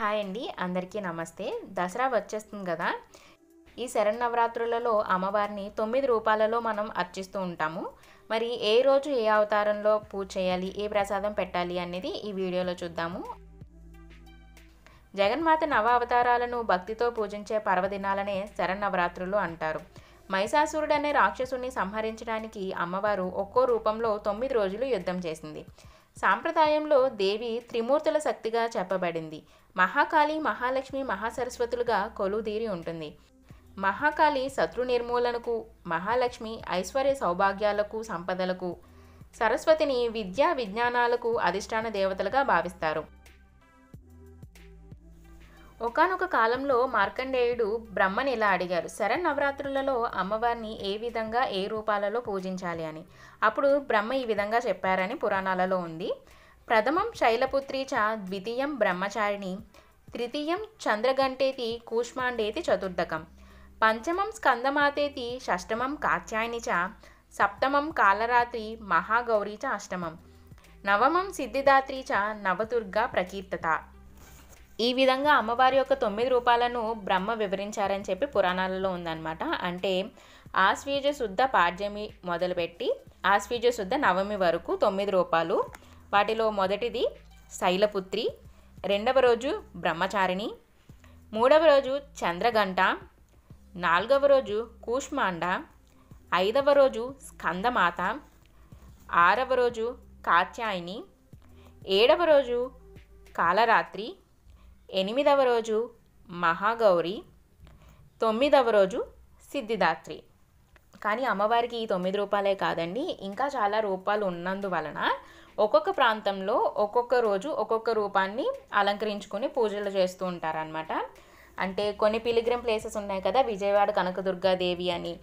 hi అండి అందరికీ నమస్తే దసరా వచ్చేస్తుంది కదా ఈ శరన్నవరాత్రులలో అమ్మవారిని తొమ్మిది రూపాలలో మనం అర్చిస్తూ ఉంటాము మరి ఏ రోజు ఏ అవతారంలో పూజ చేయాలి ఏ ప్రసాదం పెట్టాలి అనేది ఈ వీడియోలో చూద్దాము జగన్మాత నవ అవతారాలను భక్తితో పూజించే పర్వదినాలనే శరన్నవరాత్రులు అంటారు మహిషాసురుడు అనే రాక్షసుని సంహరించడానికి అమ్మవారు ఒక్కో రూపంలో తొమ్మిది రోజులు యుద్ధం చేసింది సాంప్రదాయంలో దేవి త్రిమూర్తుల శక్తిగా చెప్పబడింది మహాకాళి మహాలక్ష్మి మహాసరస్వతులుగా కొలుదీరి ఉంటుంది మహాకాళి శత్రు నిర్మూలనకు మహాలక్ష్మి ఐశ్వర్య సౌభాగ్యాలకు సంపదలకు సరస్వతిని విద్యా విజ్ఞానాలకు అధిష్టాన దేవతలుగా భావిస్తారు ఒకనొక కాలంలో మార్కండేయుడు బ్రహ్మని ఇలా అడిగారు శరణ్ నవరాత్రులలో అమ్మవారిని ఏ విధంగా ఏ రూపాలలో పూజించాలి అని అప్పుడు బ్రహ్మ ఈ విధంగా చెప్పారని పురాణాలలో ఉంది ప్రథమం శైలపుత్రి చ ద్వితీయం బ్రహ్మచారిణి తృతీయం చంద్రగంటేతి కూష్మాండేతి చతుర్థకం పంచమం స్కందమాతేతి షష్టమం కాత్యాయని చ సప్తమం కాలరాత్రి మహాగౌరీ చ అష్టమం నవమం సిద్ధిదాత్రి చ నవదుర్గా ప్రకీర్తత ఈ విధంగా అమ్మవారి యొక్క తొమ్మిది రూపాలను బ్రహ్మ వివరించారని చెప్పి పురాణాలలో ఉందన్నమాట అంటే ఆశ్వీజ శుద్ధ పాడ్యమి మొదలుపెట్టి ఆశ్వీజ శుద్ధ నవమి వరకు తొమ్మిది రూపాలు వాటిలో మొదటిది శైలపుత్రి రెండవ రోజు బ్రహ్మచారిణి మూడవ రోజు చంద్రగంట నాలుగవ రోజు కూష్మాండ ఐదవ రోజు స్కందమాత ఆరవ రోజు కాత్యాయిని ఏడవ రోజు కాలరాత్రి ఎనిమిదవ రోజు మహాగౌరి తొమ్మిదవ రోజు సిద్ధిదాత్రి కానీ అమ్మవారికి ఈ తొమ్మిది రూపాలే కాదండి ఇంకా చాలా రూపాలు ఉన్నందువలన ఒక్కొక్క ప్రాంతంలో ఒక్కొక్క రోజు ఒక్కొక్క రూపాన్ని అలంకరించుకొని పూజలు చేస్తూ ఉంటారనమాట అంటే కొన్ని పిలిగ్రిమ్ ప్లేసెస్ ఉన్నాయి కదా విజయవాడ కనకదుర్గాదేవి అని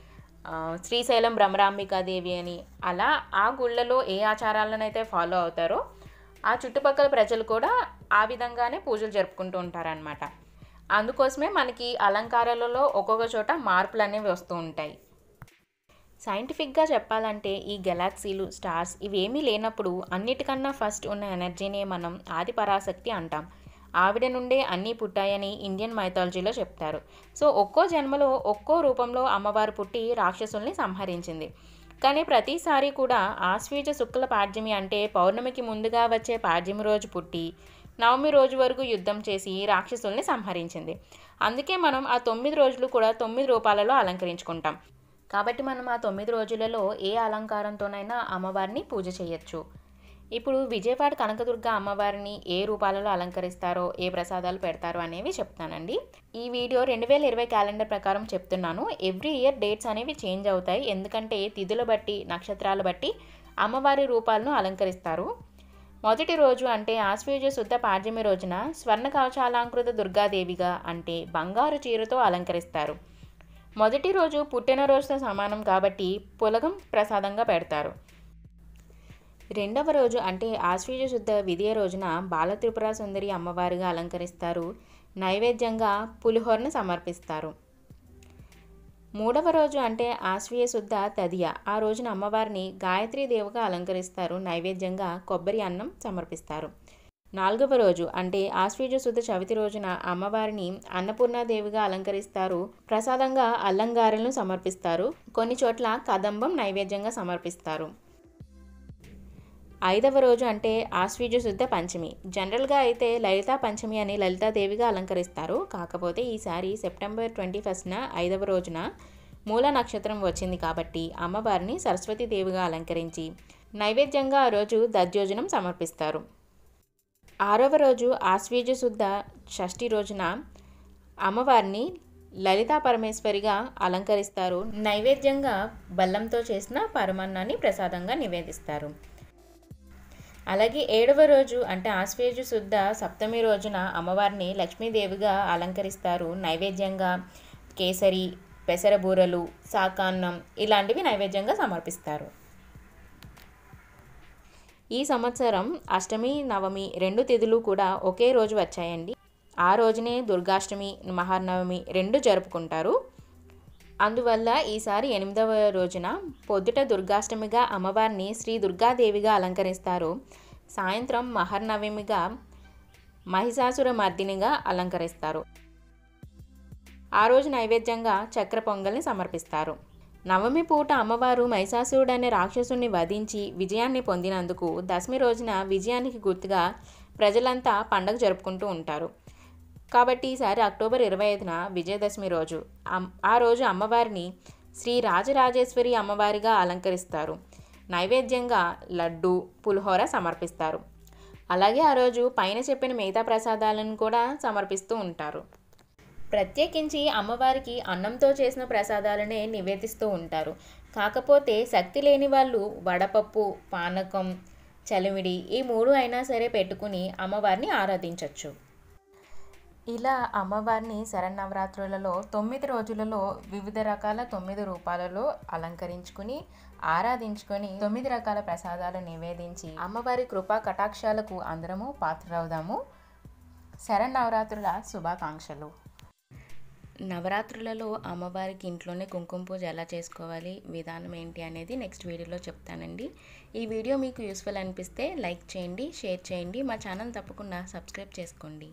శ్రీశైలం భ్రమరాంబికాదేవి అని అలా ఆ గుళ్ళలో ఏ ఆచారాలను అయితే ఫాలో అవుతారో ఆ చుట్టుపక్కల ప్రజలు కూడా ఆ విధంగానే పూజలు జరుపుకుంటూ ఉంటారనమాట అందుకోసమే మనకి అలంకారాలలో ఒక్కొక్క చోట మార్పులు అనేవి వస్తూ ఉంటాయి సైంటిఫిక్గా చెప్పాలంటే ఈ గెలాక్సీలు స్టార్స్ ఇవేమీ లేనప్పుడు అన్నిటికన్నా ఫస్ట్ ఉన్న ఎనర్జీనే మనం ఆది పరాశక్తి అంటాం ఆవిడ నుండే అన్నీ పుట్టాయని ఇండియన్ మైథాలజీలో చెప్తారు సో ఒక్కో జన్మలో ఒక్కో రూపంలో అమ్మవారు పుట్టి రాక్షసుల్ని సంహరించింది కానీ ప్రతిసారి కూడా ఆశ్వీజ శుక్ల పాడ్యమి అంటే పౌర్ణమికి ముందుగా వచ్చే పాడ్యమి రోజు పుట్టి నవమి రోజు వరకు యుద్ధం చేసి రాక్షసుల్ని సంహరించింది అందుకే మనం ఆ తొమ్మిది రోజులు కూడా తొమ్మిది రూపాలలో అలంకరించుకుంటాం కాబట్టి మనం ఆ తొమ్మిది రోజులలో ఏ అలంకారంతోనైనా అమ్మవారిని పూజ చేయొచ్చు ఇప్పుడు విజయవాడ కనకదుర్గ అమ్మవారిని ఏ రూపాలలో అలంకరిస్తారో ఏ ప్రసాదాలు పెడతారో అనేవి చెప్తానండి ఈ వీడియో రెండు వేల ఇరవై క్యాలెండర్ ప్రకారం చెప్తున్నాను ఎవ్రీ ఇయర్ డేట్స్ అనేవి చేంజ్ అవుతాయి ఎందుకంటే తిథులు బట్టి నక్షత్రాలు బట్టి అమ్మవారి రూపాలను అలంకరిస్తారు మొదటి రోజు అంటే ఆశ్వయుజ శుద్ధ పాడ్యమి రోజున స్వర్ణ కవచాలంకృత దుర్గాదేవిగా అంటే బంగారు చీరతో అలంకరిస్తారు మొదటి రోజు పుట్టినరోజుతో సమానం కాబట్టి పులగం ప్రసాదంగా పెడతారు రెండవ రోజు అంటే ఆశ్వయుజ శుద్ధ విధియ రోజున బాలత్రిపుర సుందరి అమ్మవారిగా అలంకరిస్తారు నైవేద్యంగా పులిహోరను సమర్పిస్తారు మూడవ రోజు అంటే ఆశ్వీయ శుద్ధ తదియ ఆ రోజున అమ్మవారిని దేవుగా అలంకరిస్తారు నైవేద్యంగా కొబ్బరి అన్నం సమర్పిస్తారు నాలుగవ రోజు అంటే ఆశ్వీజ శుద్ధ చవితి రోజున అమ్మవారిని అన్నపూర్ణాదేవిగా అలంకరిస్తారు ప్రసాదంగా అల్లంగారలను సమర్పిస్తారు కొన్ని చోట్ల కదంబం నైవేద్యంగా సమర్పిస్తారు ఐదవ రోజు అంటే ఆశ్వీజ శుద్ధ పంచమి జనరల్గా అయితే లలితా పంచమి అని లలితాదేవిగా అలంకరిస్తారు కాకపోతే ఈసారి సెప్టెంబర్ ట్వంటీ ఫస్ట్న ఐదవ రోజున మూల నక్షత్రం వచ్చింది కాబట్టి అమ్మవారిని సరస్వతీదేవిగా అలంకరించి నైవేద్యంగా ఆ రోజు దద్యోజనం సమర్పిస్తారు ఆరవ రోజు ఆశ్వీజ శుద్ధ షష్ఠి రోజున అమ్మవారిని లలితా పరమేశ్వరిగా అలంకరిస్తారు నైవేద్యంగా బల్లంతో చేసిన పరమాన్నాన్ని ప్రసాదంగా నివేదిస్తారు అలాగే ఏడవ రోజు అంటే ఆశ్వేజు శుద్ధ సప్తమి రోజున అమ్మవారిని లక్ష్మీదేవిగా అలంకరిస్తారు నైవేద్యంగా కేసరి పెసరబూరలు శాకాన్నం ఇలాంటివి నైవేద్యంగా సమర్పిస్తారు ఈ సంవత్సరం అష్టమి నవమి రెండు తిథులు కూడా ఒకే రోజు వచ్చాయండి ఆ రోజునే దుర్గాష్టమి మహానవమి రెండు జరుపుకుంటారు అందువల్ల ఈసారి ఎనిమిదవ రోజున పొద్దుట దుర్గాష్టమిగా అమ్మవారిని శ్రీ దుర్గాదేవిగా అలంకరిస్తారు సాయంత్రం మహర్నవమిగా మహిషాసుర మర్దినిగా అలంకరిస్తారు ఆ రోజు నైవేద్యంగా చక్ర పొంగల్ని సమర్పిస్తారు నవమి పూట అమ్మవారు మహిషాసురుడు అనే రాక్షసుని వధించి విజయాన్ని పొందినందుకు దశమి రోజున విజయానికి గుర్తుగా ప్రజలంతా పండగ జరుపుకుంటూ ఉంటారు కాబట్టి ఈసారి అక్టోబర్ ఇరవై ఐదున విజయదశమి రోజు ఆ రోజు అమ్మవారిని శ్రీ రాజరాజేశ్వరి అమ్మవారిగా అలంకరిస్తారు నైవేద్యంగా లడ్డు పులిహోర సమర్పిస్తారు అలాగే ఆ రోజు పైన చెప్పిన మిగతా ప్రసాదాలను కూడా సమర్పిస్తూ ఉంటారు ప్రత్యేకించి అమ్మవారికి అన్నంతో చేసిన ప్రసాదాలనే నివేదిస్తూ ఉంటారు కాకపోతే శక్తి లేని వాళ్ళు వడపప్పు పానకం చలిమిడి ఈ మూడు అయినా సరే పెట్టుకుని అమ్మవారిని ఆరాధించవచ్చు ఇలా అమ్మవారిని శరన్నవరాత్రులలో తొమ్మిది రోజులలో వివిధ రకాల తొమ్మిది రూపాలలో అలంకరించుకుని ఆరాధించుకొని తొమ్మిది రకాల ప్రసాదాలు నివేదించి అమ్మవారి కృపా కటాక్షాలకు అందరము పాత్రవుదాము శరన్నవరాత్రుల శుభాకాంక్షలు నవరాత్రులలో అమ్మవారికి ఇంట్లోనే కుంకుమ పూజ ఎలా చేసుకోవాలి విధానం ఏంటి అనేది నెక్స్ట్ వీడియోలో చెప్తానండి ఈ వీడియో మీకు యూస్ఫుల్ అనిపిస్తే లైక్ చేయండి షేర్ చేయండి మా ఛానల్ తప్పకుండా సబ్స్క్రైబ్ చేసుకోండి